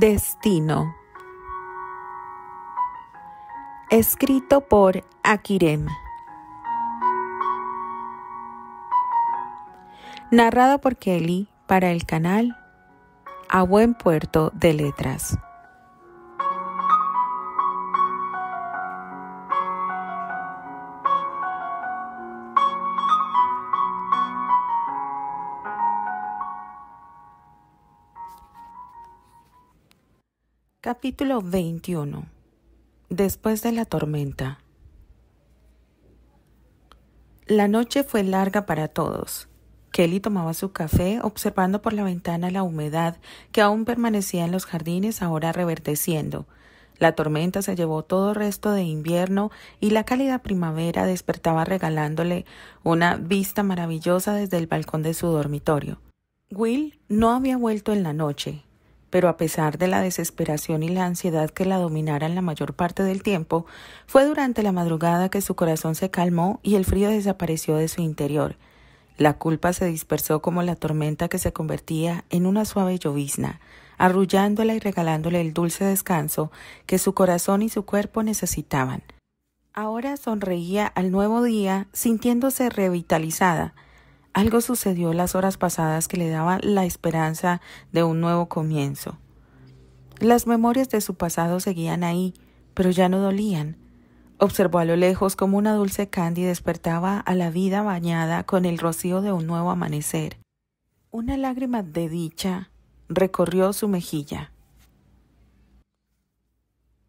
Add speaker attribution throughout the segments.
Speaker 1: Destino. Escrito por Akirem. Narrado por Kelly para el canal A Buen Puerto de Letras. Capítulo 21. Después de la tormenta. La noche fue larga para todos. Kelly tomaba su café observando por la ventana la humedad que aún permanecía en los jardines ahora reverdeciendo. La tormenta se llevó todo resto de invierno y la cálida primavera despertaba regalándole una vista maravillosa desde el balcón de su dormitorio. Will no había vuelto en la noche, pero a pesar de la desesperación y la ansiedad que la dominaran la mayor parte del tiempo, fue durante la madrugada que su corazón se calmó y el frío desapareció de su interior. La culpa se dispersó como la tormenta que se convertía en una suave llovizna, arrullándola y regalándole el dulce descanso que su corazón y su cuerpo necesitaban. Ahora sonreía al nuevo día, sintiéndose revitalizada, algo sucedió las horas pasadas que le daban la esperanza de un nuevo comienzo. Las memorias de su pasado seguían ahí, pero ya no dolían. Observó a lo lejos como una dulce Candy despertaba a la vida bañada con el rocío de un nuevo amanecer. Una lágrima de dicha recorrió su mejilla.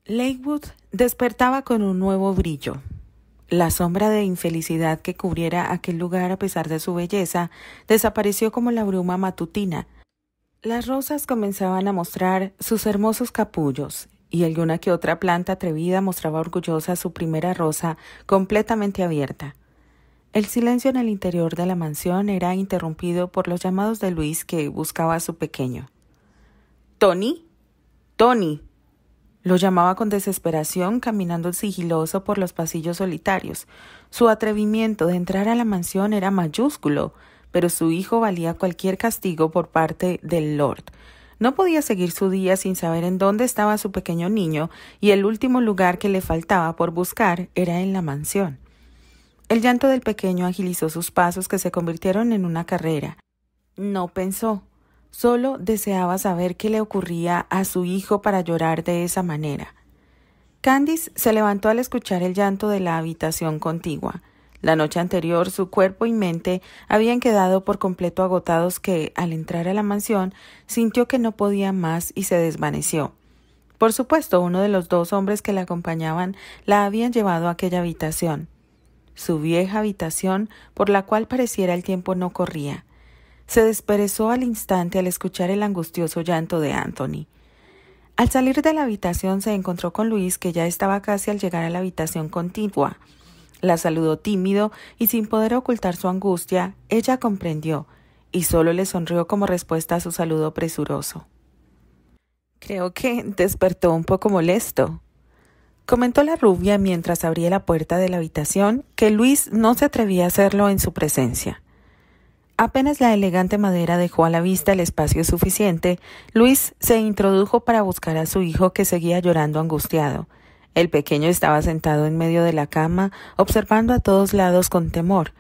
Speaker 1: Lakewood despertaba con un nuevo brillo. La sombra de infelicidad que cubriera aquel lugar a pesar de su belleza desapareció como la bruma matutina. Las rosas comenzaban a mostrar sus hermosos capullos y alguna que otra planta atrevida mostraba orgullosa su primera rosa completamente abierta. El silencio en el interior de la mansión era interrumpido por los llamados de Luis que buscaba a su pequeño. Tony. Tony. Lo llamaba con desesperación, caminando sigiloso por los pasillos solitarios. Su atrevimiento de entrar a la mansión era mayúsculo, pero su hijo valía cualquier castigo por parte del Lord. No podía seguir su día sin saber en dónde estaba su pequeño niño, y el último lugar que le faltaba por buscar era en la mansión. El llanto del pequeño agilizó sus pasos que se convirtieron en una carrera. No pensó, Solo deseaba saber qué le ocurría a su hijo para llorar de esa manera. Candice se levantó al escuchar el llanto de la habitación contigua. La noche anterior su cuerpo y mente habían quedado por completo agotados que, al entrar a la mansión, sintió que no podía más y se desvaneció. Por supuesto, uno de los dos hombres que la acompañaban la habían llevado a aquella habitación, su vieja habitación por la cual pareciera el tiempo no corría se desperezó al instante al escuchar el angustioso llanto de Anthony. Al salir de la habitación se encontró con Luis, que ya estaba casi al llegar a la habitación contigua. La saludó tímido y sin poder ocultar su angustia, ella comprendió, y solo le sonrió como respuesta a su saludo presuroso. Creo que despertó un poco molesto, comentó la rubia mientras abría la puerta de la habitación, que Luis no se atrevía a hacerlo en su presencia. Apenas la elegante madera dejó a la vista el espacio suficiente, Luis se introdujo para buscar a su hijo que seguía llorando angustiado. El pequeño estaba sentado en medio de la cama, observando a todos lados con temor.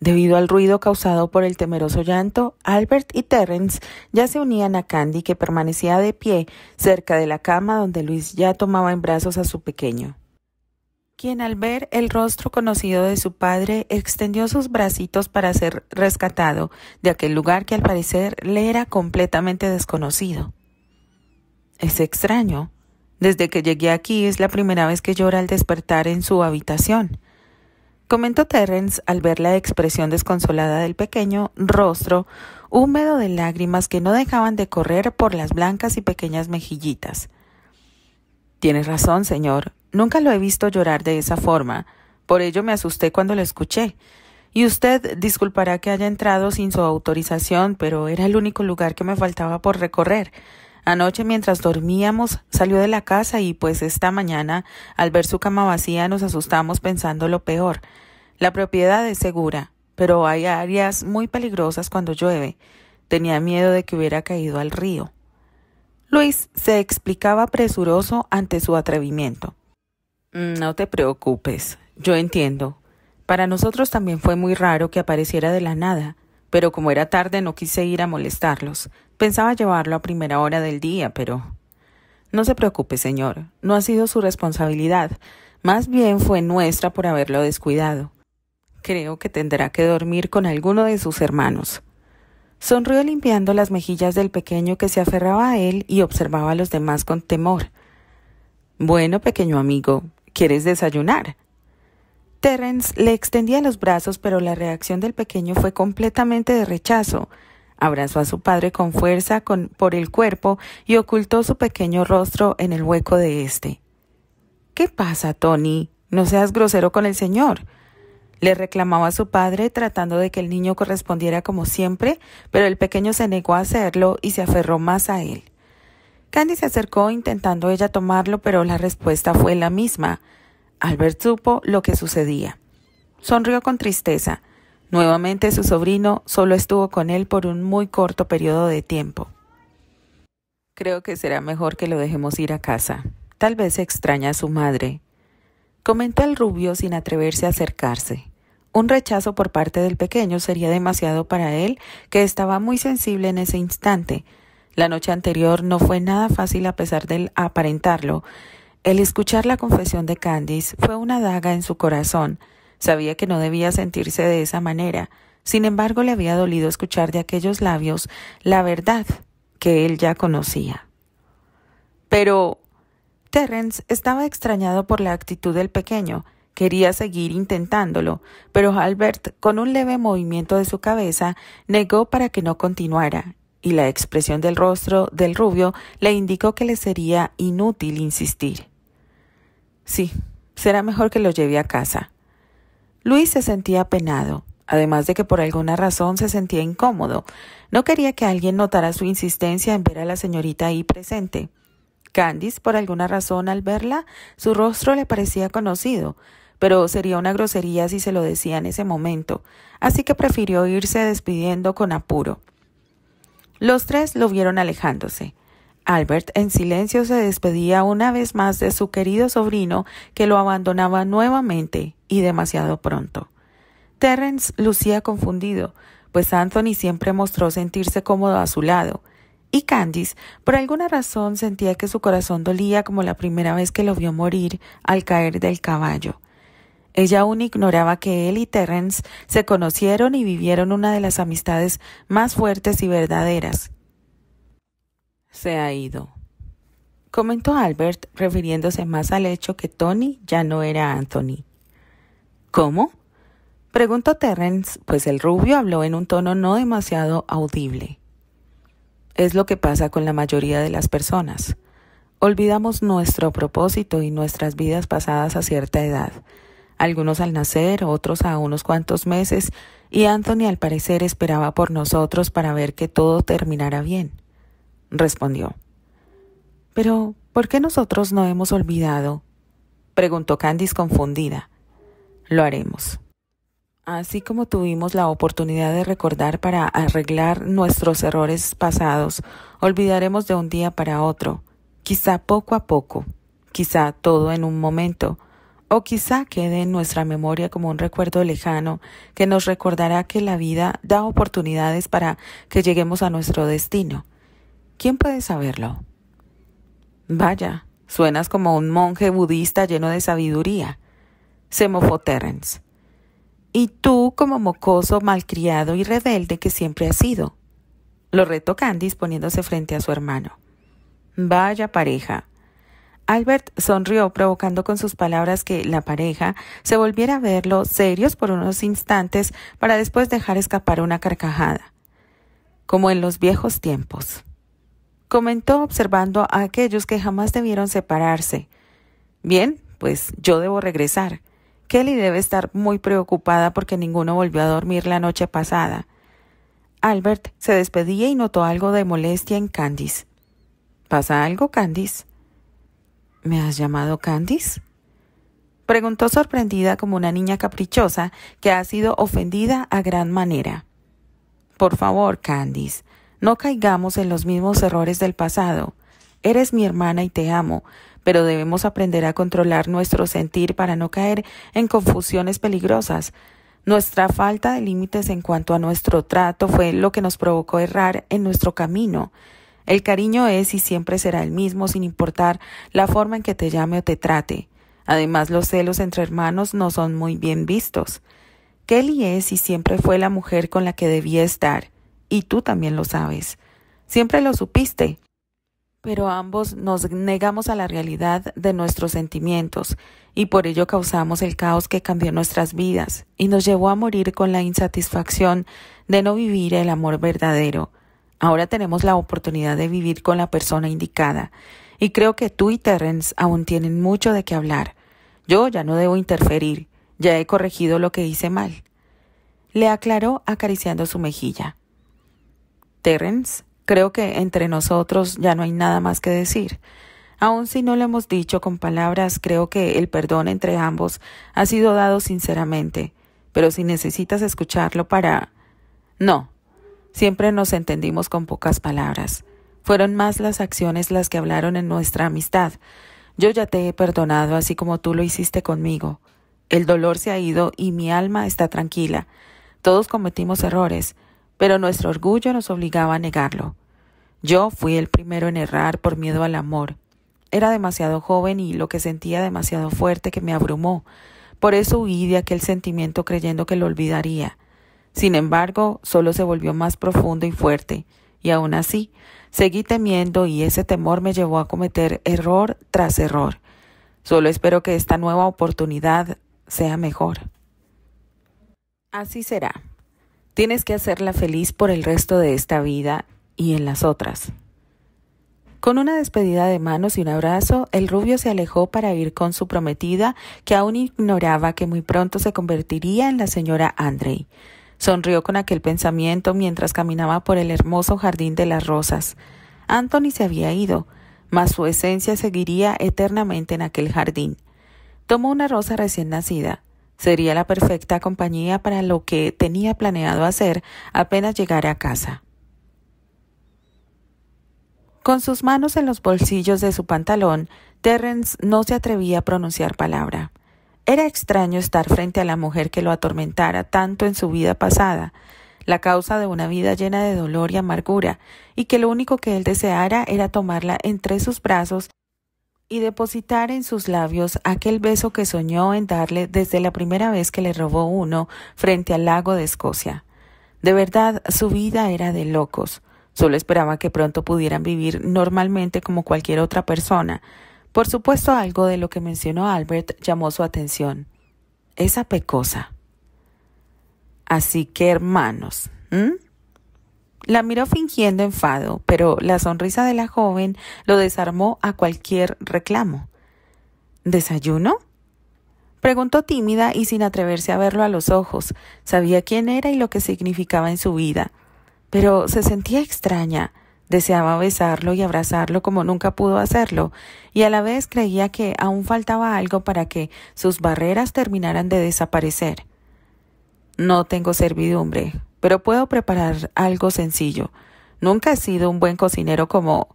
Speaker 1: Debido al ruido causado por el temeroso llanto, Albert y Terence ya se unían a Candy, que permanecía de pie cerca de la cama donde Luis ya tomaba en brazos a su pequeño quien al ver el rostro conocido de su padre extendió sus bracitos para ser rescatado de aquel lugar que al parecer le era completamente desconocido. Es extraño. Desde que llegué aquí es la primera vez que llora al despertar en su habitación. Comentó Terrence al ver la expresión desconsolada del pequeño rostro, húmedo de lágrimas que no dejaban de correr por las blancas y pequeñas mejillitas. Tienes razón, señor, Nunca lo he visto llorar de esa forma. Por ello me asusté cuando lo escuché. Y usted disculpará que haya entrado sin su autorización, pero era el único lugar que me faltaba por recorrer. Anoche mientras dormíamos salió de la casa y pues esta mañana al ver su cama vacía nos asustamos pensando lo peor. La propiedad es segura, pero hay áreas muy peligrosas cuando llueve. Tenía miedo de que hubiera caído al río. Luis se explicaba presuroso ante su atrevimiento. Mm, no te preocupes, yo entiendo. Para nosotros también fue muy raro que apareciera de la nada, pero como era tarde no quise ir a molestarlos. Pensaba llevarlo a primera hora del día, pero... No se preocupe, señor, no ha sido su responsabilidad, más bien fue nuestra por haberlo descuidado. Creo que tendrá que dormir con alguno de sus hermanos. Sonrió limpiando las mejillas del pequeño que se aferraba a él y observaba a los demás con temor. Bueno, pequeño amigo, ¿Quieres desayunar? Terence le extendía los brazos, pero la reacción del pequeño fue completamente de rechazo. Abrazó a su padre con fuerza por el cuerpo y ocultó su pequeño rostro en el hueco de éste. ¿Qué pasa, Tony? No seas grosero con el señor. Le reclamaba a su padre tratando de que el niño correspondiera como siempre, pero el pequeño se negó a hacerlo y se aferró más a él. Candy se acercó intentando ella tomarlo, pero la respuesta fue la misma. Albert supo lo que sucedía. Sonrió con tristeza. Nuevamente su sobrino solo estuvo con él por un muy corto periodo de tiempo. Creo que será mejor que lo dejemos ir a casa. Tal vez extraña a su madre. Comentó el rubio sin atreverse a acercarse. Un rechazo por parte del pequeño sería demasiado para él, que estaba muy sensible en ese instante, la noche anterior no fue nada fácil a pesar del aparentarlo. El escuchar la confesión de Candice fue una daga en su corazón. Sabía que no debía sentirse de esa manera. Sin embargo, le había dolido escuchar de aquellos labios la verdad que él ya conocía. Pero Terrence estaba extrañado por la actitud del pequeño. Quería seguir intentándolo, pero Albert, con un leve movimiento de su cabeza, negó para que no continuara y la expresión del rostro del rubio le indicó que le sería inútil insistir. Sí, será mejor que lo lleve a casa. Luis se sentía apenado, además de que por alguna razón se sentía incómodo. No quería que alguien notara su insistencia en ver a la señorita ahí presente. Candice, por alguna razón, al verla, su rostro le parecía conocido, pero sería una grosería si se lo decía en ese momento, así que prefirió irse despidiendo con apuro. Los tres lo vieron alejándose. Albert en silencio se despedía una vez más de su querido sobrino que lo abandonaba nuevamente y demasiado pronto. Terrence lucía confundido, pues Anthony siempre mostró sentirse cómodo a su lado, y Candice por alguna razón sentía que su corazón dolía como la primera vez que lo vio morir al caer del caballo. Ella aún ignoraba que él y Terrence se conocieron y vivieron una de las amistades más fuertes y verdaderas. Se ha ido, comentó Albert, refiriéndose más al hecho que Tony ya no era Anthony. ¿Cómo? preguntó Terrence, pues el rubio habló en un tono no demasiado audible. Es lo que pasa con la mayoría de las personas. Olvidamos nuestro propósito y nuestras vidas pasadas a cierta edad algunos al nacer, otros a unos cuantos meses, y Anthony al parecer esperaba por nosotros para ver que todo terminara bien. Respondió. Pero, ¿por qué nosotros no hemos olvidado? preguntó Candice confundida. Lo haremos. Así como tuvimos la oportunidad de recordar para arreglar nuestros errores pasados, olvidaremos de un día para otro, quizá poco a poco, quizá todo en un momento, o quizá quede en nuestra memoria como un recuerdo lejano que nos recordará que la vida da oportunidades para que lleguemos a nuestro destino. ¿Quién puede saberlo? Vaya, suenas como un monje budista lleno de sabiduría. Se mofó Y tú como mocoso, malcriado y rebelde que siempre has sido. Lo retó Candice poniéndose frente a su hermano. Vaya pareja. Albert sonrió, provocando con sus palabras que la pareja se volviera a verlo serios por unos instantes para después dejar escapar una carcajada. Como en los viejos tiempos. Comentó observando a aquellos que jamás debieron separarse. Bien, pues yo debo regresar. Kelly debe estar muy preocupada porque ninguno volvió a dormir la noche pasada. Albert se despedía y notó algo de molestia en Candice. ¿Pasa algo, Candice? ¿Me has llamado Candice? Preguntó sorprendida como una niña caprichosa que ha sido ofendida a gran manera. Por favor, Candice, no caigamos en los mismos errores del pasado. Eres mi hermana y te amo, pero debemos aprender a controlar nuestro sentir para no caer en confusiones peligrosas. Nuestra falta de límites en cuanto a nuestro trato fue lo que nos provocó errar en nuestro camino. El cariño es y siempre será el mismo sin importar la forma en que te llame o te trate. Además, los celos entre hermanos no son muy bien vistos. Kelly es y siempre fue la mujer con la que debía estar, y tú también lo sabes. Siempre lo supiste. Pero ambos nos negamos a la realidad de nuestros sentimientos, y por ello causamos el caos que cambió nuestras vidas, y nos llevó a morir con la insatisfacción de no vivir el amor verdadero. Ahora tenemos la oportunidad de vivir con la persona indicada, y creo que tú y Terrence aún tienen mucho de qué hablar. Yo ya no debo interferir, ya he corregido lo que hice mal. Le aclaró acariciando su mejilla. Terence, creo que entre nosotros ya no hay nada más que decir. Aun si no lo hemos dicho con palabras, creo que el perdón entre ambos ha sido dado sinceramente. Pero si necesitas escucharlo para... No, Siempre nos entendimos con pocas palabras. Fueron más las acciones las que hablaron en nuestra amistad. Yo ya te he perdonado así como tú lo hiciste conmigo. El dolor se ha ido y mi alma está tranquila. Todos cometimos errores, pero nuestro orgullo nos obligaba a negarlo. Yo fui el primero en errar por miedo al amor. Era demasiado joven y lo que sentía demasiado fuerte que me abrumó. Por eso huí de aquel sentimiento creyendo que lo olvidaría. Sin embargo, solo se volvió más profundo y fuerte, y aún así, seguí temiendo y ese temor me llevó a cometer error tras error. Solo espero que esta nueva oportunidad sea mejor. Así será. Tienes que hacerla feliz por el resto de esta vida y en las otras. Con una despedida de manos y un abrazo, el rubio se alejó para ir con su prometida, que aún ignoraba que muy pronto se convertiría en la señora Andrey. Sonrió con aquel pensamiento mientras caminaba por el hermoso jardín de las rosas. Anthony se había ido, mas su esencia seguiría eternamente en aquel jardín. Tomó una rosa recién nacida. Sería la perfecta compañía para lo que tenía planeado hacer apenas llegara a casa. Con sus manos en los bolsillos de su pantalón, Terrence no se atrevía a pronunciar palabra. Era extraño estar frente a la mujer que lo atormentara tanto en su vida pasada, la causa de una vida llena de dolor y amargura, y que lo único que él deseara era tomarla entre sus brazos y depositar en sus labios aquel beso que soñó en darle desde la primera vez que le robó uno frente al lago de Escocia. De verdad, su vida era de locos. Solo esperaba que pronto pudieran vivir normalmente como cualquier otra persona, por supuesto, algo de lo que mencionó Albert llamó su atención. Esa pecosa. Así que, hermanos, La miró fingiendo enfado, pero la sonrisa de la joven lo desarmó a cualquier reclamo. ¿Desayuno? Preguntó tímida y sin atreverse a verlo a los ojos. Sabía quién era y lo que significaba en su vida, pero se sentía extraña. Deseaba besarlo y abrazarlo como nunca pudo hacerlo, y a la vez creía que aún faltaba algo para que sus barreras terminaran de desaparecer. No tengo servidumbre, pero puedo preparar algo sencillo. Nunca he sido un buen cocinero como...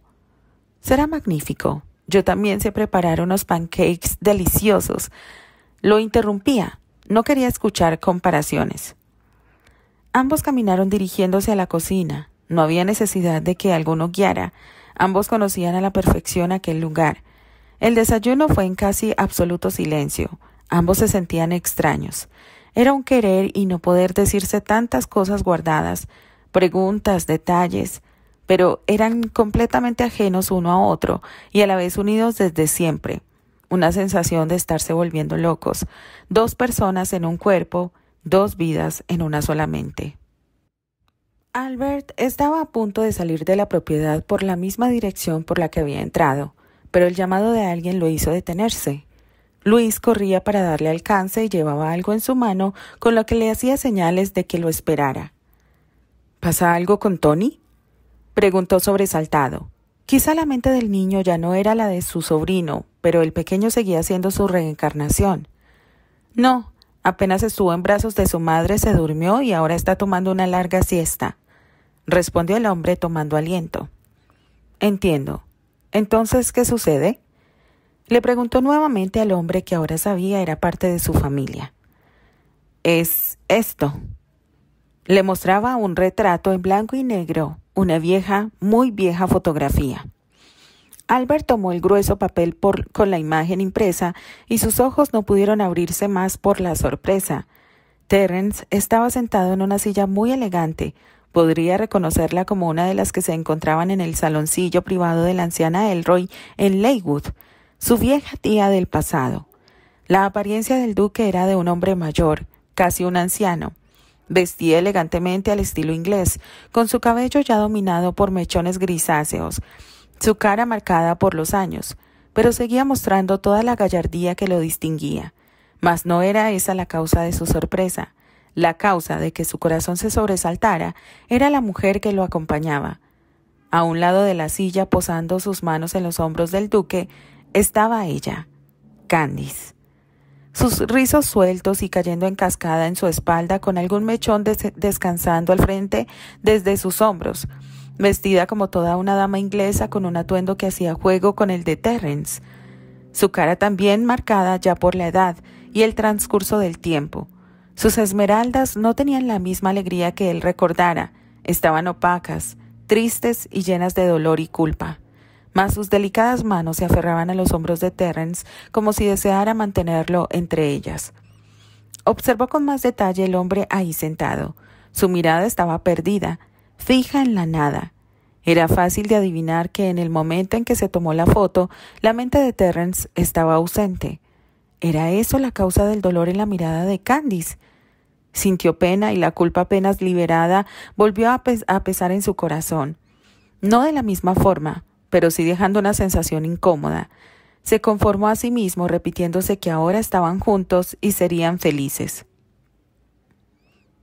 Speaker 1: Será magnífico. Yo también sé preparar unos pancakes deliciosos. Lo interrumpía. No quería escuchar comparaciones. Ambos caminaron dirigiéndose a la cocina. No había necesidad de que alguno guiara. Ambos conocían a la perfección aquel lugar. El desayuno fue en casi absoluto silencio. Ambos se sentían extraños. Era un querer y no poder decirse tantas cosas guardadas, preguntas, detalles, pero eran completamente ajenos uno a otro y a la vez unidos desde siempre. Una sensación de estarse volviendo locos, dos personas en un cuerpo, dos vidas en una sola mente. Albert estaba a punto de salir de la propiedad por la misma dirección por la que había entrado, pero el llamado de alguien lo hizo detenerse. Luis corría para darle alcance y llevaba algo en su mano con lo que le hacía señales de que lo esperara. ¿Pasa algo con Tony? preguntó sobresaltado. Quizá la mente del niño ya no era la de su sobrino, pero el pequeño seguía siendo su reencarnación. No, apenas estuvo en brazos de su madre, se durmió y ahora está tomando una larga siesta respondió el hombre tomando aliento. Entiendo. Entonces, ¿qué sucede? Le preguntó nuevamente al hombre que ahora sabía era parte de su familia. Es esto. Le mostraba un retrato en blanco y negro, una vieja, muy vieja fotografía. Albert tomó el grueso papel con la imagen impresa y sus ojos no pudieron abrirse más por la sorpresa. Terence estaba sentado en una silla muy elegante, Podría reconocerla como una de las que se encontraban en el saloncillo privado de la anciana Elroy en Leywood, su vieja tía del pasado. La apariencia del duque era de un hombre mayor, casi un anciano. Vestía elegantemente al estilo inglés, con su cabello ya dominado por mechones grisáceos, su cara marcada por los años, pero seguía mostrando toda la gallardía que lo distinguía. Mas no era esa la causa de su sorpresa. La causa de que su corazón se sobresaltara era la mujer que lo acompañaba. A un lado de la silla, posando sus manos en los hombros del duque, estaba ella, Candice. Sus rizos sueltos y cayendo en cascada en su espalda con algún mechón descansando al frente desde sus hombros, vestida como toda una dama inglesa con un atuendo que hacía juego con el de Terrence. Su cara también marcada ya por la edad y el transcurso del tiempo, sus esmeraldas no tenían la misma alegría que él recordara, estaban opacas, tristes y llenas de dolor y culpa. Mas sus delicadas manos se aferraban a los hombros de Terrence como si deseara mantenerlo entre ellas. Observó con más detalle el hombre ahí sentado. Su mirada estaba perdida, fija en la nada. Era fácil de adivinar que en el momento en que se tomó la foto, la mente de Terrence estaba ausente. ¿Era eso la causa del dolor en la mirada de Candice? Sintió pena y la culpa apenas liberada volvió a, a pesar en su corazón. No de la misma forma, pero sí dejando una sensación incómoda. Se conformó a sí mismo repitiéndose que ahora estaban juntos y serían felices.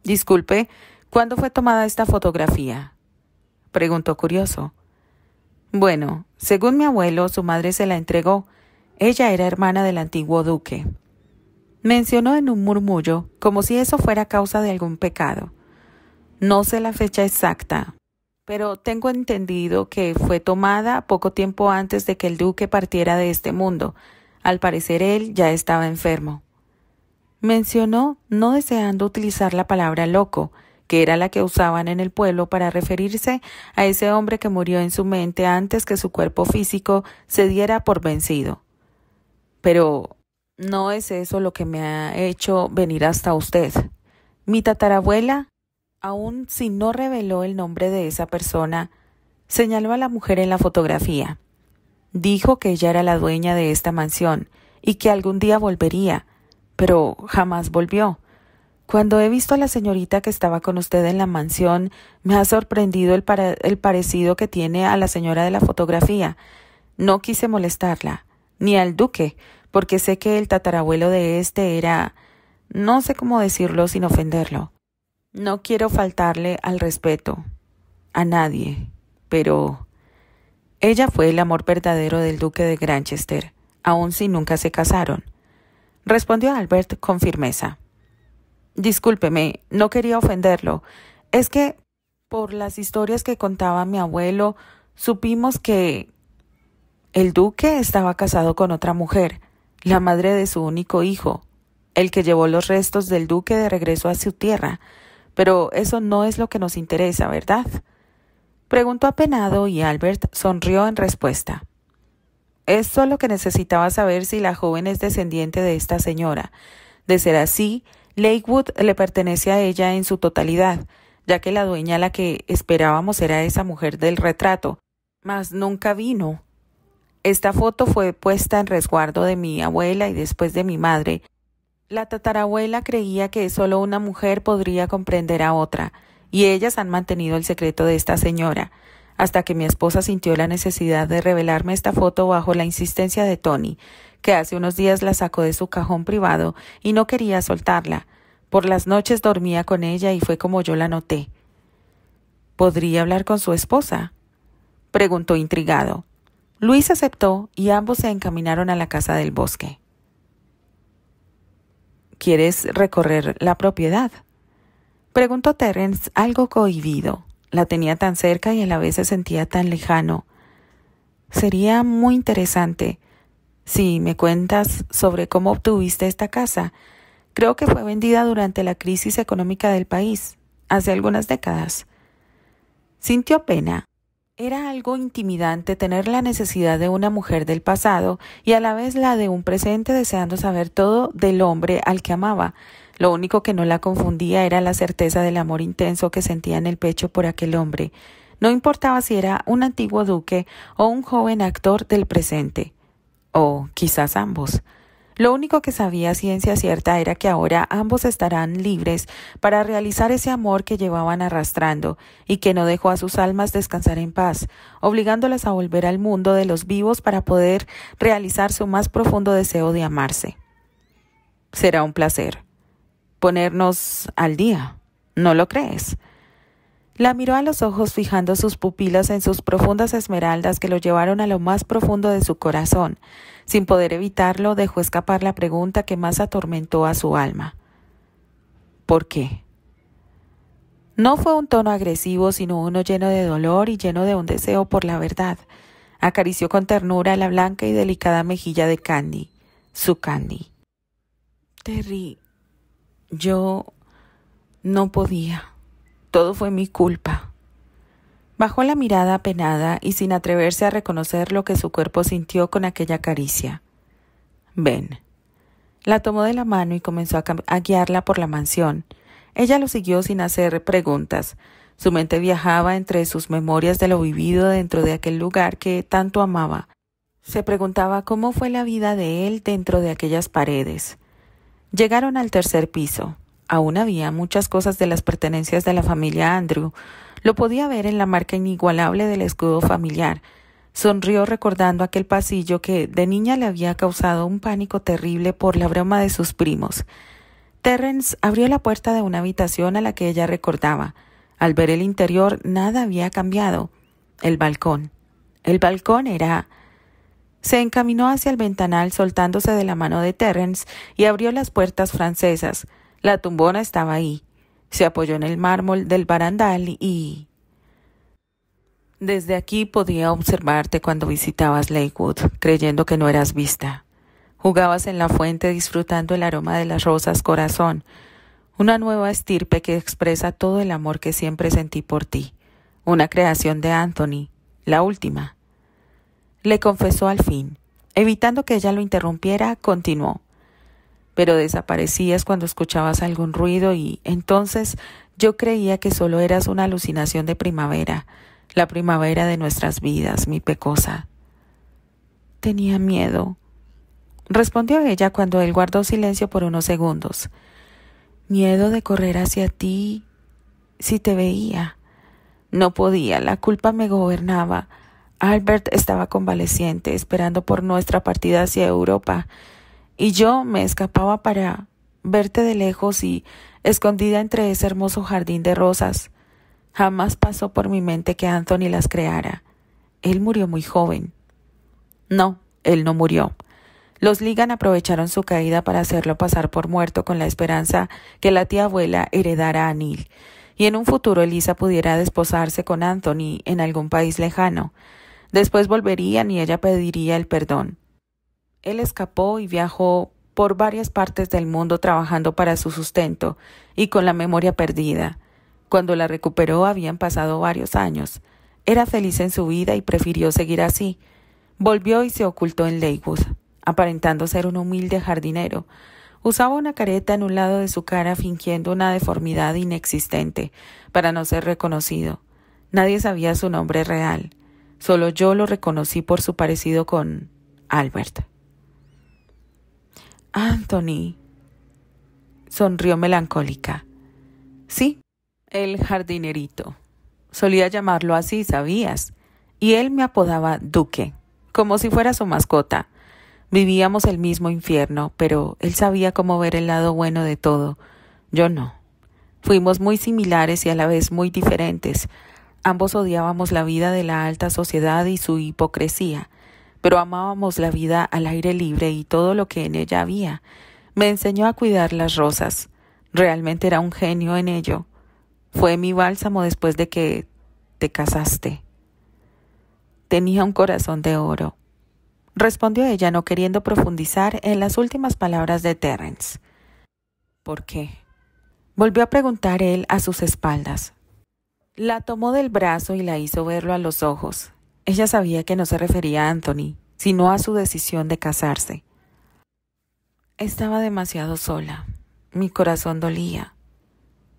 Speaker 1: Disculpe, ¿cuándo fue tomada esta fotografía? preguntó curioso. Bueno, según mi abuelo, su madre se la entregó, ella era hermana del antiguo duque. Mencionó en un murmullo, como si eso fuera causa de algún pecado. No sé la fecha exacta, pero tengo entendido que fue tomada poco tiempo antes de que el duque partiera de este mundo. Al parecer él ya estaba enfermo. Mencionó, no deseando utilizar la palabra loco, que era la que usaban en el pueblo para referirse a ese hombre que murió en su mente antes que su cuerpo físico se diera por vencido pero no es eso lo que me ha hecho venir hasta usted. Mi tatarabuela, aun si no reveló el nombre de esa persona, señaló a la mujer en la fotografía. Dijo que ella era la dueña de esta mansión y que algún día volvería, pero jamás volvió. Cuando he visto a la señorita que estaba con usted en la mansión, me ha sorprendido el, el, parecido que tiene a la señora de la fotografía. No quise molestarla ni al duque, porque sé que el tatarabuelo de éste era no sé cómo decirlo sin ofenderlo. No quiero faltarle al respeto a nadie, pero ella fue el amor verdadero del duque de Granchester, aun si nunca se casaron. Respondió Albert con firmeza. Discúlpeme, no quería ofenderlo. Es que, por las historias que contaba mi abuelo, supimos que el duque estaba casado con otra mujer, la madre de su único hijo, el que llevó los restos del duque de regreso a su tierra. Pero eso no es lo que nos interesa, ¿verdad? Preguntó apenado y Albert sonrió en respuesta. Es solo que necesitaba saber si la joven es descendiente de esta señora. De ser así, Lakewood le pertenece a ella en su totalidad, ya que la dueña a la que esperábamos era esa mujer del retrato. Mas nunca vino. Esta foto fue puesta en resguardo de mi abuela y después de mi madre. La tatarabuela creía que solo una mujer podría comprender a otra, y ellas han mantenido el secreto de esta señora, hasta que mi esposa sintió la necesidad de revelarme esta foto bajo la insistencia de Tony, que hace unos días la sacó de su cajón privado y no quería soltarla. Por las noches dormía con ella y fue como yo la noté. ¿Podría hablar con su esposa? preguntó intrigado. Luis aceptó y ambos se encaminaron a la casa del bosque. ¿Quieres recorrer la propiedad? Preguntó Terence algo cohibido. La tenía tan cerca y a la vez se sentía tan lejano. Sería muy interesante si me cuentas sobre cómo obtuviste esta casa. Creo que fue vendida durante la crisis económica del país, hace algunas décadas. Sintió pena, era algo intimidante tener la necesidad de una mujer del pasado y a la vez la de un presente deseando saber todo del hombre al que amaba. Lo único que no la confundía era la certeza del amor intenso que sentía en el pecho por aquel hombre. No importaba si era un antiguo duque o un joven actor del presente. O quizás ambos. Lo único que sabía ciencia cierta era que ahora ambos estarán libres para realizar ese amor que llevaban arrastrando y que no dejó a sus almas descansar en paz, obligándolas a volver al mundo de los vivos para poder realizar su más profundo deseo de amarse. Será un placer ponernos al día, ¿no lo crees? La miró a los ojos fijando sus pupilas en sus profundas esmeraldas que lo llevaron a lo más profundo de su corazón. Sin poder evitarlo, dejó escapar la pregunta que más atormentó a su alma. ¿Por qué? No fue un tono agresivo, sino uno lleno de dolor y lleno de un deseo por la verdad. Acarició con ternura la blanca y delicada mejilla de Candy, su Candy. Terry, yo no podía. Todo fue mi culpa. Bajó la mirada apenada y sin atreverse a reconocer lo que su cuerpo sintió con aquella caricia. Ven. La tomó de la mano y comenzó a, guiarla por la mansión. Ella lo siguió sin hacer preguntas. Su mente viajaba entre sus memorias de lo vivido dentro de aquel lugar que tanto amaba. Se preguntaba cómo fue la vida de él dentro de aquellas paredes. Llegaron al tercer piso. Aún había muchas cosas de las pertenencias de la familia Andrew. Lo podía ver en la marca inigualable del escudo familiar. Sonrió recordando aquel pasillo que de niña le había causado un pánico terrible por la broma de sus primos. Terrence abrió la puerta de una habitación a la que ella recordaba. Al ver el interior, nada había cambiado. El balcón. El balcón era. Se encaminó hacia el ventanal soltándose de la mano de Terrence y abrió las puertas francesas. La tumbona estaba ahí. Se apoyó en el mármol del barandal y... Desde aquí podía observarte cuando visitabas Lakewood, creyendo que no eras vista. Jugabas en la fuente disfrutando el aroma de las rosas corazón, una nueva estirpe que expresa todo el amor que siempre sentí por ti, una creación de Anthony, la última. Le confesó al fin. Evitando que ella lo interrumpiera, continuó pero desaparecías cuando escuchabas algún ruido y entonces yo creía que solo eras una alucinación de primavera, la primavera de nuestras vidas, mi pecosa. Tenía miedo, respondió ella cuando él guardó silencio por unos segundos. Miedo de correr hacia ti si te veía. No podía, la culpa me gobernaba. Albert estaba convaleciente, esperando por nuestra partida hacia Europa y yo me escapaba para verte de lejos y escondida entre ese hermoso jardín de rosas. Jamás pasó por mi mente que Anthony las creara. Él murió muy joven. No, él no murió. Los Ligan aprovecharon su caída para hacerlo pasar por muerto con la esperanza que la tía abuela heredara a Neil, y en un futuro Elisa pudiera desposarse con Anthony en algún país lejano. Después volverían y ella pediría el perdón. Él escapó y viajó por varias partes del mundo trabajando para su sustento y con la memoria perdida. Cuando la recuperó habían pasado varios años. Era feliz en su vida y prefirió seguir así. Volvió y se ocultó en Lakewood, aparentando ser un humilde jardinero. Usaba una careta en un lado de su cara fingiendo una deformidad inexistente para no ser reconocido. Nadie sabía su nombre real. Solo yo lo reconocí por su parecido con Albert. Anthony. Sonrió melancólica. Sí, el jardinerito. Solía llamarlo así, sabías. Y él me apodaba Duque, como si fuera su mascota. Vivíamos el mismo infierno, pero él sabía cómo ver el lado bueno de todo. Yo no. Fuimos muy similares y a la vez muy diferentes. Ambos odiábamos la vida de la alta sociedad y su hipocresía pero amábamos la vida al aire libre y todo lo que en ella había. Me enseñó a cuidar las rosas. Realmente era un genio en ello. Fue mi bálsamo después de que te casaste. Tenía un corazón de oro. Respondió ella no queriendo profundizar en las últimas palabras de Terence. ¿Por qué? Volvió a preguntar él a sus espaldas. La tomó del brazo y la hizo verlo a los ojos. Ella sabía que no se refería a Anthony, sino a su decisión de casarse. Estaba demasiado sola. Mi corazón dolía.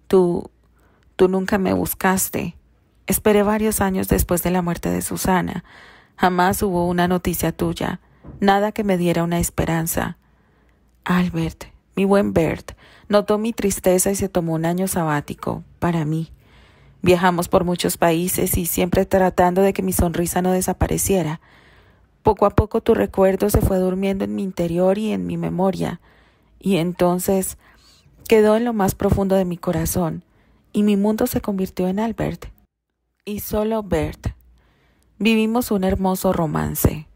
Speaker 1: Tú, tú nunca me buscaste. Esperé varios años después de la muerte de Susana. Jamás hubo una noticia tuya, nada que me diera una esperanza. Albert, mi buen Bert, notó mi tristeza y se tomó un año sabático, para mí. Viajamos por muchos países y siempre tratando de que mi sonrisa no desapareciera. Poco a poco tu recuerdo se fue durmiendo en mi interior y en mi memoria, y entonces quedó en lo más profundo de mi corazón, y mi mundo se convirtió en Albert. Y solo Bert. Vivimos un hermoso romance.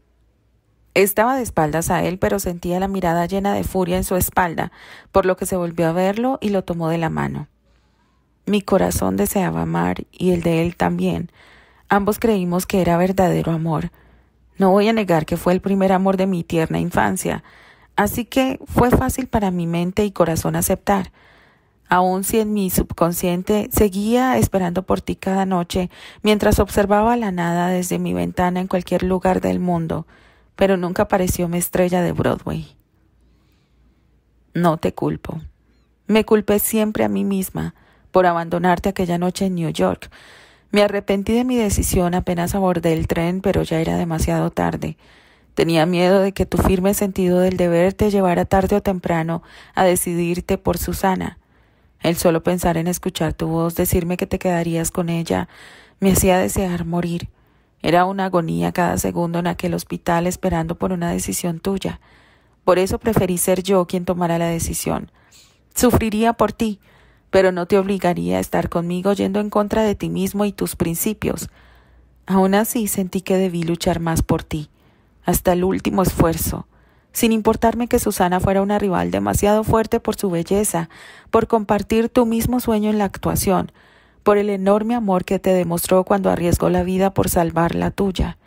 Speaker 1: Estaba de espaldas a él, pero sentía la mirada llena de furia en su espalda, por lo que se volvió a verlo y lo tomó de la mano. Mi corazón deseaba amar y el de él también. Ambos creímos que era verdadero amor. No voy a negar que fue el primer amor de mi tierna infancia, así que fue fácil para mi mente y corazón aceptar. Aun si en mi subconsciente seguía esperando por ti cada noche, mientras observaba la nada desde mi ventana en cualquier lugar del mundo, pero nunca apareció mi estrella de Broadway. No te culpo. Me culpé siempre a mí misma por abandonarte aquella noche en New York. Me arrepentí de mi decisión apenas abordé el tren, pero ya era demasiado tarde. Tenía miedo de que tu firme sentido del deber te llevara tarde o temprano a decidirte por Susana. El solo pensar en escuchar tu voz decirme que te quedarías con ella me hacía desear morir. Era una agonía cada segundo en aquel hospital esperando por una decisión tuya. Por eso preferí ser yo quien tomara la decisión. Sufriría por ti, pero no te obligaría a estar conmigo yendo en contra de ti mismo y tus principios. Aún así sentí que debí luchar más por ti, hasta el último esfuerzo, sin importarme que Susana fuera una rival demasiado fuerte por su belleza, por compartir tu mismo sueño en la actuación, por el enorme amor que te demostró cuando arriesgó la vida por salvar la tuya,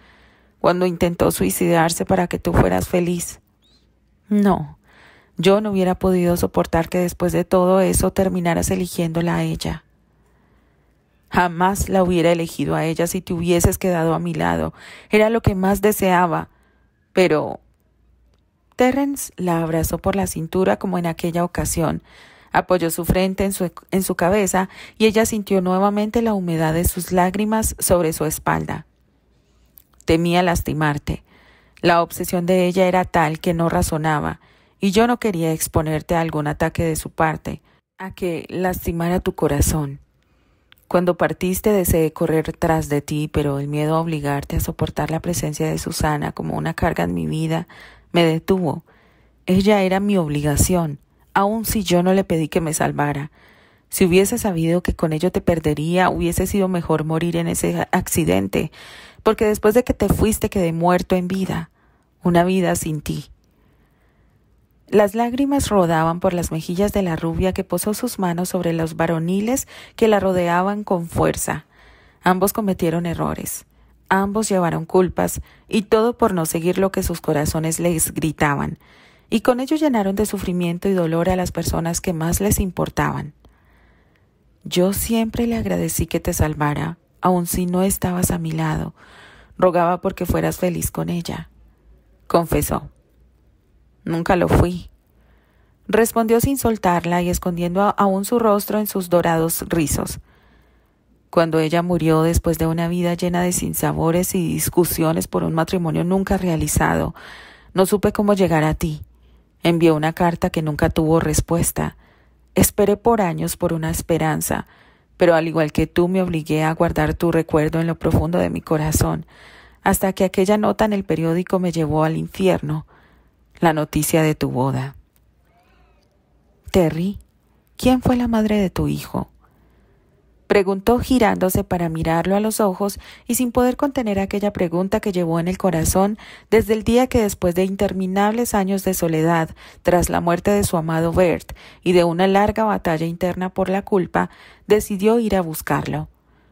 Speaker 1: cuando intentó suicidarse para que tú fueras feliz. No, yo no hubiera podido soportar que después de todo eso terminaras eligiéndola a ella. Jamás la hubiera elegido a ella si te hubieses quedado a mi lado. Era lo que más deseaba. Pero... Terrence la abrazó por la cintura como en aquella ocasión. Apoyó su frente en su, en su cabeza y ella sintió nuevamente la humedad de sus lágrimas sobre su espalda. Temía lastimarte. La obsesión de ella era tal que no razonaba y yo no quería exponerte a algún ataque de su parte, a que lastimara tu corazón. Cuando partiste deseé correr tras de ti, pero el miedo a obligarte a soportar la presencia de Susana como una carga en mi vida me detuvo. Ella era mi obligación, aun si yo no le pedí que me salvara. Si hubiese sabido que con ello te perdería, hubiese sido mejor morir en ese accidente, porque después de que te fuiste quedé muerto en vida, una vida sin ti. Las lágrimas rodaban por las mejillas de la rubia que posó sus manos sobre los varoniles que la rodeaban con fuerza. Ambos cometieron errores, ambos llevaron culpas, y todo por no seguir lo que sus corazones les gritaban, y con ello llenaron de sufrimiento y dolor a las personas que más les importaban. Yo siempre le agradecí que te salvara, aun si no estabas a mi lado, rogaba porque fueras feliz con ella, confesó. Nunca lo fui. Respondió sin soltarla y escondiendo aún su rostro en sus dorados rizos. Cuando ella murió después de una vida llena de sinsabores y discusiones por un matrimonio nunca realizado, no supe cómo llegar a ti. Envió una carta que nunca tuvo respuesta. Esperé por años por una esperanza, pero al igual que tú me obligué a guardar tu recuerdo en lo profundo de mi corazón, hasta que aquella nota en el periódico me llevó al infierno la noticia de tu boda. Terry, ¿quién fue la madre de tu hijo? preguntó girándose para mirarlo a los ojos y sin poder contener aquella pregunta que llevó en el corazón desde el día que después de interminables años de soledad tras la muerte de su amado Bert y de una larga batalla interna por la culpa, decidió ir a buscarlo.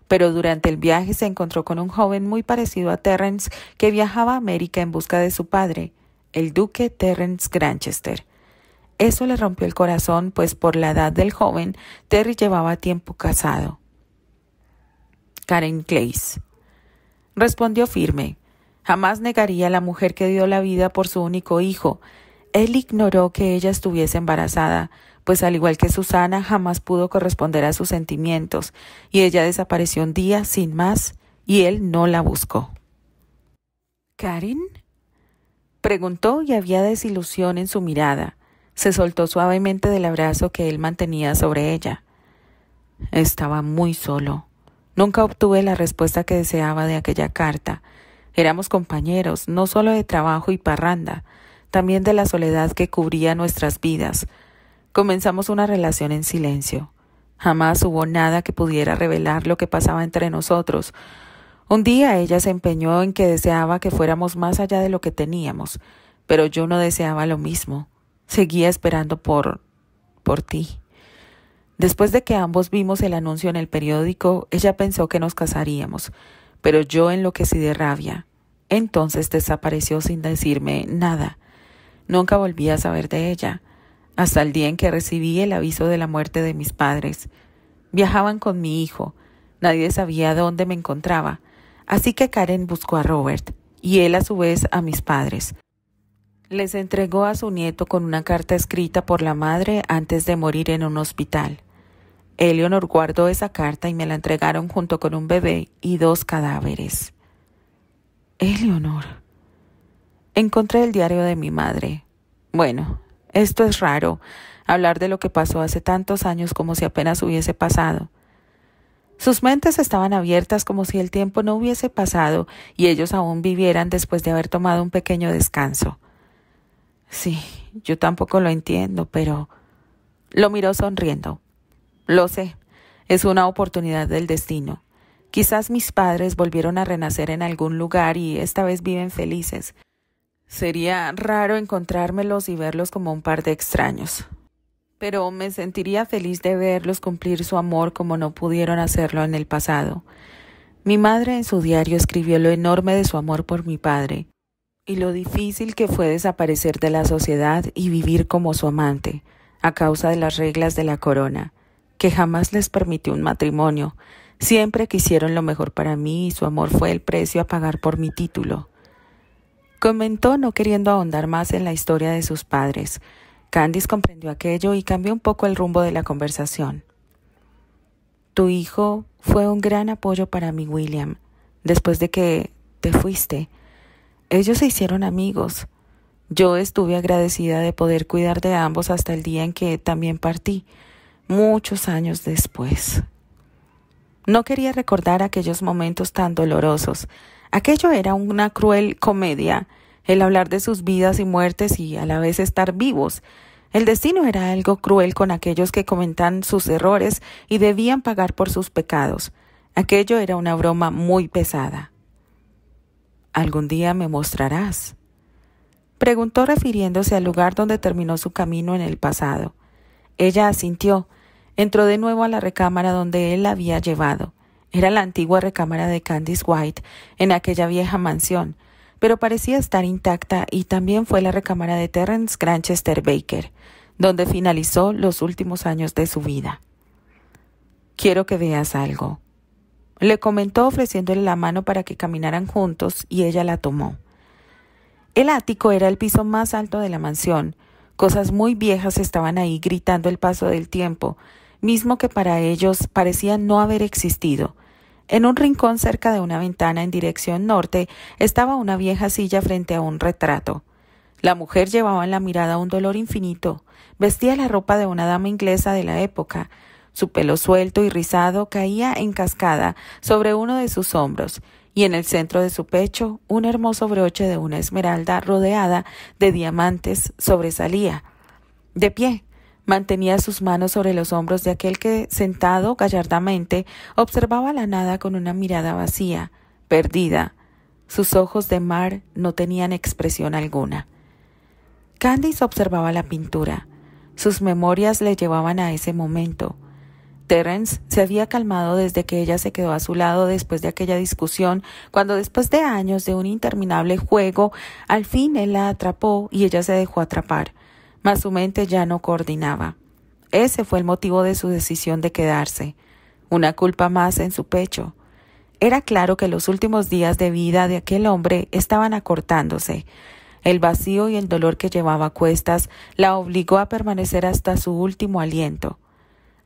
Speaker 1: Pero durante el viaje se encontró con un joven muy parecido a Terrence que viajaba a América en busca de su padre, el duque Terence Granchester. Eso le rompió el corazón, pues por la edad del joven, Terry llevaba tiempo casado. Karen Clays. Respondió firme. Jamás negaría a la mujer que dio la vida por su único hijo. Él ignoró que ella estuviese embarazada, pues al igual que Susana, jamás pudo corresponder a sus sentimientos, y ella desapareció un día sin más, y él no la buscó. Karen Preguntó y había desilusión en su mirada. Se soltó suavemente del abrazo que él mantenía sobre ella. Estaba muy solo. Nunca obtuve la respuesta que deseaba de aquella carta. Éramos compañeros, no solo de trabajo y parranda, también de la soledad que cubría nuestras vidas. Comenzamos una relación en silencio. Jamás hubo nada que pudiera revelar lo que pasaba entre nosotros, un día ella se empeñó en que deseaba que fuéramos más allá de lo que teníamos, pero yo no deseaba lo mismo. Seguía esperando por por ti. Después de que ambos vimos el anuncio en el periódico, ella pensó que nos casaríamos, pero yo enloquecí de rabia. Entonces desapareció sin decirme nada. Nunca volví a saber de ella, hasta el día en que recibí el aviso de la muerte de mis padres. Viajaban con mi hijo, nadie sabía dónde me encontraba, Así que Karen buscó a Robert y él a su vez a mis padres. Les entregó a su nieto con una carta escrita por la madre antes de morir en un hospital. Eleonor guardó esa carta y me la entregaron junto con un bebé y dos cadáveres. Eleonor. Encontré el diario de mi madre. Bueno, esto es raro, hablar de lo que pasó hace tantos años como si apenas hubiese pasado. Sus mentes estaban abiertas como si el tiempo no hubiese pasado y ellos aún vivieran después de haber tomado un pequeño descanso. Sí, yo tampoco lo entiendo, pero... Lo miró sonriendo. Lo sé, es una oportunidad del destino. Quizás mis padres volvieron a renacer en algún lugar y esta vez viven felices. Sería raro encontrármelos y verlos como un par de extraños pero me sentiría feliz de verlos cumplir su amor como no pudieron hacerlo en el pasado. Mi madre en su diario escribió lo enorme de su amor por mi padre y lo difícil que fue desaparecer de la sociedad y vivir como su amante, a causa de las reglas de la corona, que jamás les permitió un matrimonio. Siempre quisieron lo mejor para mí y su amor fue el precio a pagar por mi título. Comentó no queriendo ahondar más en la historia de sus padres, Candice comprendió aquello y cambió un poco el rumbo de la conversación. Tu hijo fue un gran apoyo para mí, William, después de que te fuiste. Ellos se hicieron amigos. Yo estuve agradecida de poder cuidar de ambos hasta el día en que también partí, muchos años después. No quería recordar aquellos momentos tan dolorosos. Aquello era una cruel comedia el hablar de sus vidas y muertes y a la vez estar vivos. El destino era algo cruel con aquellos que comentan sus errores y debían pagar por sus pecados. Aquello era una broma muy pesada. Algún día me mostrarás. Preguntó refiriéndose al lugar donde terminó su camino en el pasado. Ella asintió. Entró de nuevo a la recámara donde él la había llevado. Era la antigua recámara de Candice White, en aquella vieja mansión, pero parecía estar intacta y también fue la recámara de Terence Granchester Baker, donde finalizó los últimos años de su vida. Quiero que veas algo. Le comentó ofreciéndole la mano para que caminaran juntos y ella la tomó. El ático era el piso más alto de la mansión. Cosas muy viejas estaban ahí gritando el paso del tiempo, mismo que para ellos parecía no haber existido, en un rincón cerca de una ventana en dirección norte estaba una vieja silla frente a un retrato. La mujer llevaba en la mirada un dolor infinito. Vestía la ropa de una dama inglesa de la época. Su pelo suelto y rizado caía en cascada sobre uno de sus hombros, y en el centro de su pecho un hermoso broche de una esmeralda rodeada de diamantes sobresalía. De pie, Mantenía sus manos sobre los hombros de aquel que, sentado gallardamente, observaba la nada con una mirada vacía, perdida. Sus ojos de mar no tenían expresión alguna. Candice observaba la pintura. Sus memorias le llevaban a ese momento. Terence se había calmado desde que ella se quedó a su lado después de aquella discusión, cuando después de años de un interminable juego, al fin él la atrapó y ella se dejó atrapar mas su mente ya no coordinaba. Ese fue el motivo de su decisión de quedarse, una culpa más en su pecho. Era claro que los últimos días de vida de aquel hombre estaban acortándose. El vacío y el dolor que llevaba a cuestas la obligó a permanecer hasta su último aliento.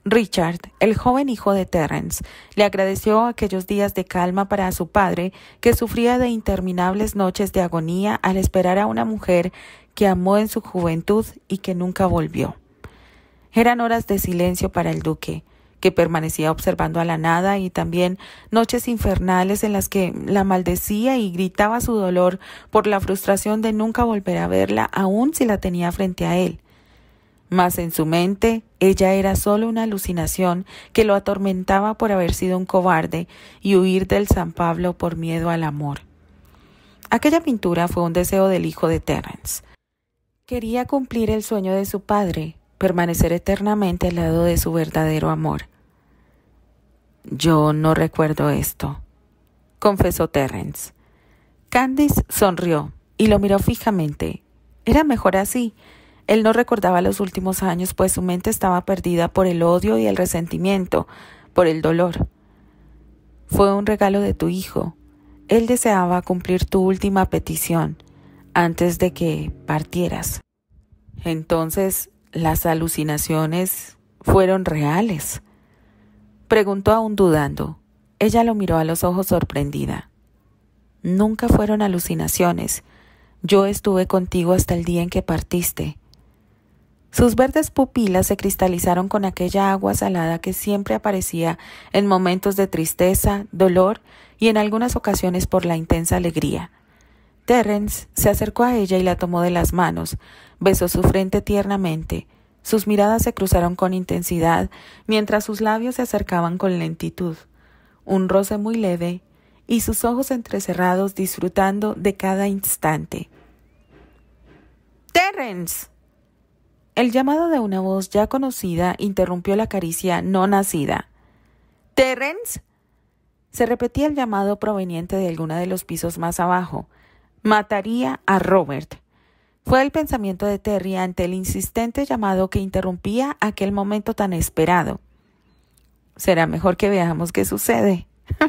Speaker 1: Richard, el joven hijo de Terence, le agradeció aquellos días de calma para su padre, que sufría de interminables noches de agonía al esperar a una mujer que amó en su juventud y que nunca volvió. Eran horas de silencio para el duque, que permanecía observando a la nada y también noches infernales en las que la maldecía y gritaba su dolor por la frustración de nunca volver a verla aun si la tenía frente a él. Mas en su mente ella era solo una alucinación que lo atormentaba por haber sido un cobarde y huir del San Pablo por miedo al amor. Aquella pintura fue un deseo del hijo de Terence. Quería cumplir el sueño de su padre, permanecer eternamente al lado de su verdadero amor. Yo no recuerdo esto, confesó Terrence. Candice sonrió y lo miró fijamente. Era mejor así. Él no recordaba los últimos años, pues su mente estaba perdida por el odio y el resentimiento, por el dolor. Fue un regalo de tu hijo. Él deseaba cumplir tu última petición antes de que partieras. Entonces, las alucinaciones fueron reales. Preguntó aún dudando. Ella lo miró a los ojos sorprendida. Nunca fueron alucinaciones. Yo estuve contigo hasta el día en que partiste. Sus verdes pupilas se cristalizaron con aquella agua salada que siempre aparecía en momentos de tristeza, dolor y en algunas ocasiones por la intensa alegría. Terrence se acercó a ella y la tomó de las manos, besó su frente tiernamente. Sus miradas se cruzaron con intensidad, mientras sus labios se acercaban con lentitud. Un roce muy leve, y sus ojos entrecerrados disfrutando de cada instante. Terrence. El llamado de una voz ya conocida interrumpió la caricia no nacida. Terrence. Se repetía el llamado proveniente de alguna de los pisos más abajo, Mataría a Robert. Fue el pensamiento de Terry ante el insistente llamado que interrumpía aquel momento tan esperado. Será mejor que veamos qué sucede.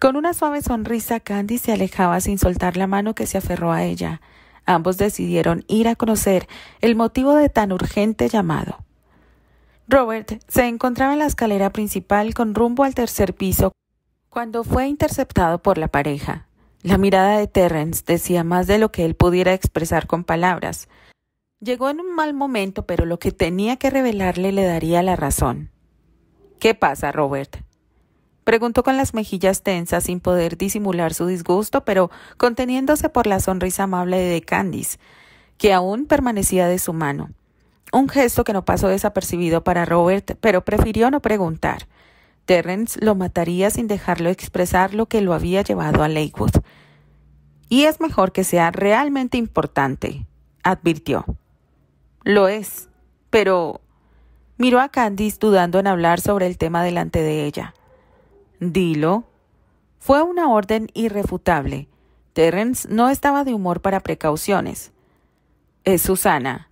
Speaker 1: Con una suave sonrisa, Candy se alejaba sin soltar la mano que se aferró a ella. Ambos decidieron ir a conocer el motivo de tan urgente llamado. Robert se encontraba en la escalera principal con rumbo al tercer piso cuando fue interceptado por la pareja. La mirada de Terrence decía más de lo que él pudiera expresar con palabras. Llegó en un mal momento, pero lo que tenía que revelarle le daría la razón. ¿Qué pasa, Robert? Preguntó con las mejillas tensas sin poder disimular su disgusto, pero conteniéndose por la sonrisa amable de Candice, que aún permanecía de su mano. Un gesto que no pasó desapercibido para Robert, pero prefirió no preguntar. Terrence lo mataría sin dejarlo expresar lo que lo había llevado a Lakewood. Y es mejor que sea realmente importante, advirtió. Lo es, pero... Miró a Candice dudando en hablar sobre el tema delante de ella. Dilo. Fue una orden irrefutable. Terrence no estaba de humor para precauciones. Es Susana,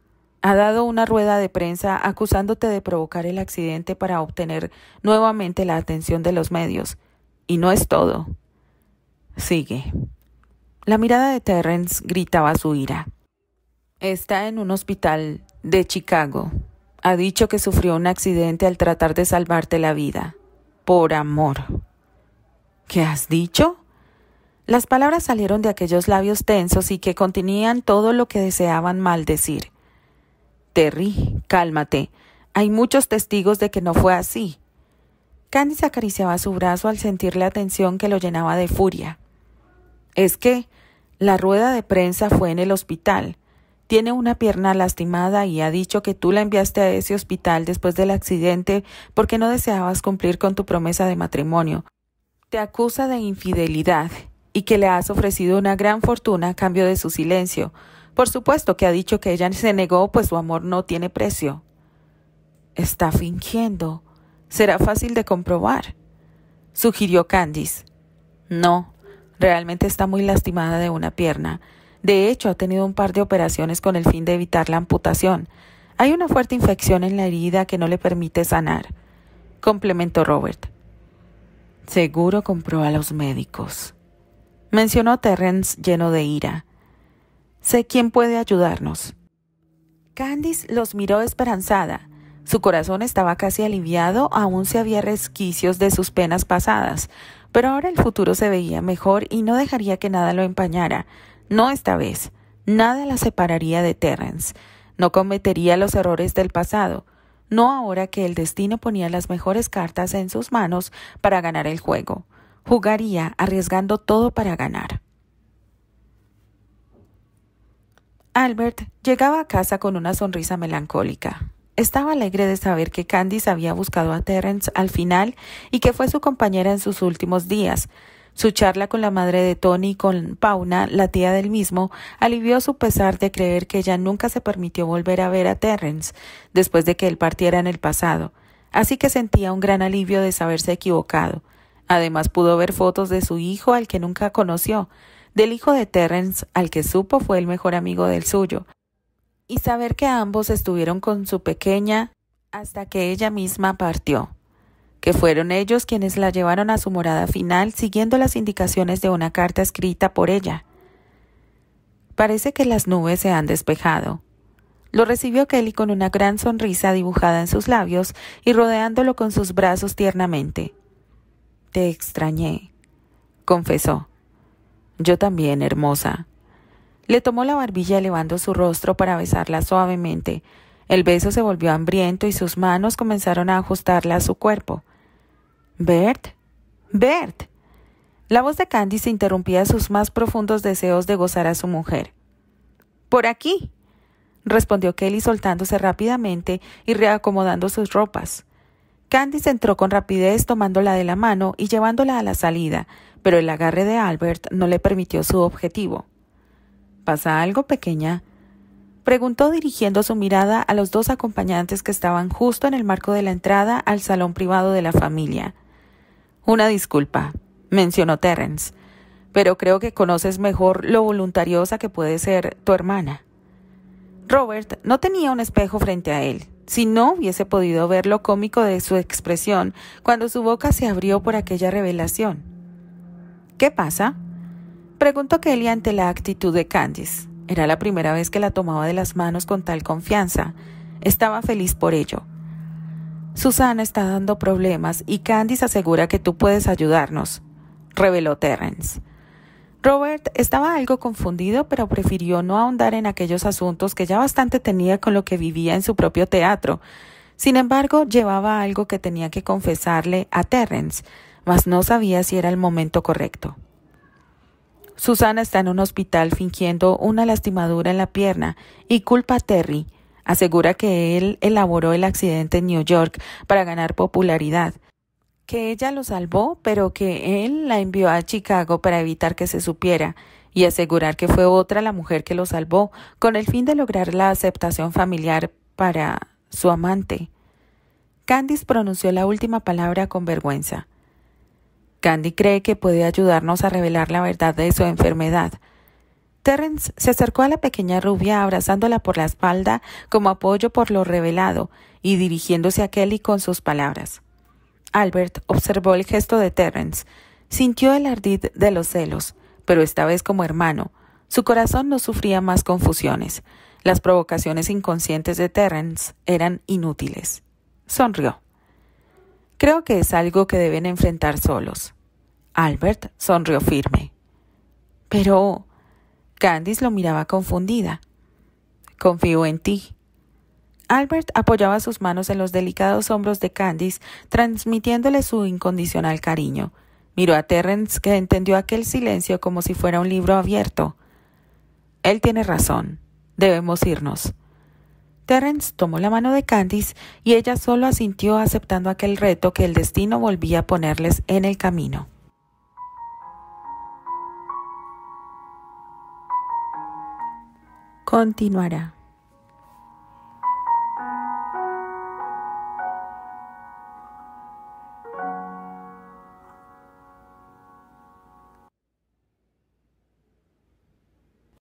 Speaker 1: ha dado una rueda de prensa acusándote de provocar el accidente para obtener nuevamente la atención de los medios. Y no es todo. Sigue. La mirada de Terrence gritaba su ira. Está en un hospital de Chicago. Ha dicho que sufrió un accidente al tratar de salvarte la vida. Por amor. ¿Qué has dicho? Las palabras salieron de aquellos labios tensos y que contenían todo lo que deseaban maldecir. Terry, cálmate. Hay muchos testigos de que no fue así. Candice acariciaba su brazo al sentir la tensión que lo llenaba de furia. Es que la rueda de prensa fue en el hospital. Tiene una pierna lastimada y ha dicho que tú la enviaste a ese hospital después del accidente porque no deseabas cumplir con tu promesa de matrimonio. Te acusa de infidelidad y que le has ofrecido una gran fortuna a cambio de su silencio. Por supuesto que ha dicho que ella se negó, pues su amor no tiene precio. Está fingiendo. Será fácil de comprobar, sugirió Candice. No, realmente está muy lastimada de una pierna. De hecho, ha tenido un par de operaciones con el fin de evitar la amputación. Hay una fuerte infección en la herida que no le permite sanar, complementó Robert. Seguro compró a los médicos. Mencionó Terrence lleno de ira. Sé quién puede ayudarnos. Candice los miró esperanzada. Su corazón estaba casi aliviado, aún se había resquicios de sus penas pasadas, pero ahora el futuro se veía mejor y no dejaría que nada lo empañara. No esta vez. Nada la separaría de Terrence. No cometería los errores del pasado. No ahora que el destino ponía las mejores cartas en sus manos para ganar el juego. Jugaría arriesgando todo para ganar. Albert llegaba a casa con una sonrisa melancólica. Estaba alegre de saber que Candice había buscado a Terence al final y que fue su compañera en sus últimos días. Su charla con la madre de Tony y con Pauna, la tía del mismo, alivió su pesar de creer que ella nunca se permitió volver a ver a Terrence después de que él partiera en el pasado, así que sentía un gran alivio de saberse equivocado. Además pudo ver fotos de su hijo al que nunca conoció, del hijo de Terrence, al que supo fue el mejor amigo del suyo, y saber que ambos estuvieron con su pequeña hasta que ella misma partió, que fueron ellos quienes la llevaron a su morada final siguiendo las indicaciones de una carta escrita por ella. Parece que las nubes se han despejado. Lo recibió Kelly con una gran sonrisa dibujada en sus labios y rodeándolo con sus brazos tiernamente. Te extrañé, confesó. Yo también, hermosa. Le tomó la barbilla elevando su rostro para besarla suavemente. El beso se volvió hambriento y sus manos comenzaron a ajustarla a su cuerpo. Bert, Bert. La voz de Candice interrumpía sus más profundos deseos de gozar a su mujer. Por aquí, respondió Kelly soltándose rápidamente y reacomodando sus ropas. Candice entró con rapidez tomándola de la mano y llevándola a la salida, pero el agarre de Albert no le permitió su objetivo. ¿Pasa algo, pequeña? preguntó dirigiendo su mirada a los dos acompañantes que estaban justo en el marco de la entrada al salón privado de la familia. Una disculpa, mencionó Terence, pero creo que conoces mejor lo voluntariosa que puede ser tu hermana. Robert no tenía un espejo frente a él, si no hubiese podido ver lo cómico de su expresión cuando su boca se abrió por aquella revelación. ¿Qué pasa? preguntó Kelly ante la actitud de Candice. Era la primera vez que la tomaba de las manos con tal confianza. Estaba feliz por ello. Susana está dando problemas y Candice asegura que tú puedes ayudarnos, reveló Terrence. Robert estaba algo confundido, pero prefirió no ahondar en aquellos asuntos que ya bastante tenía con lo que vivía en su propio teatro. Sin embargo, llevaba algo que tenía que confesarle a Terrence, mas no sabía si era el momento correcto. Susana está en un hospital fingiendo una lastimadura en la pierna y culpa a Terry. Asegura que él elaboró el accidente en New York para ganar popularidad, que ella lo salvó, pero que él la envió a Chicago para evitar que se supiera y asegurar que fue otra la mujer que lo salvó, con el fin de lograr la aceptación familiar para su amante. Candice pronunció la última palabra con vergüenza. Candy cree que puede ayudarnos a revelar la verdad de su enfermedad. Terrence se acercó a la pequeña rubia abrazándola por la espalda como apoyo por lo revelado y dirigiéndose a Kelly con sus palabras. Albert observó el gesto de Terence, sintió el ardid de los celos, pero esta vez como hermano. Su corazón no sufría más confusiones. Las provocaciones inconscientes de Terence eran inútiles. Sonrió. Creo que es algo que deben enfrentar solos. Albert sonrió firme. Pero... Candice lo miraba confundida. Confío en ti, Albert apoyaba sus manos en los delicados hombros de Candice, transmitiéndole su incondicional cariño. Miró a Terrence, que entendió aquel silencio como si fuera un libro abierto. Él tiene razón. Debemos irnos. Terrence tomó la mano de Candice y ella solo asintió aceptando aquel reto que el destino volvía a ponerles en el camino. Continuará.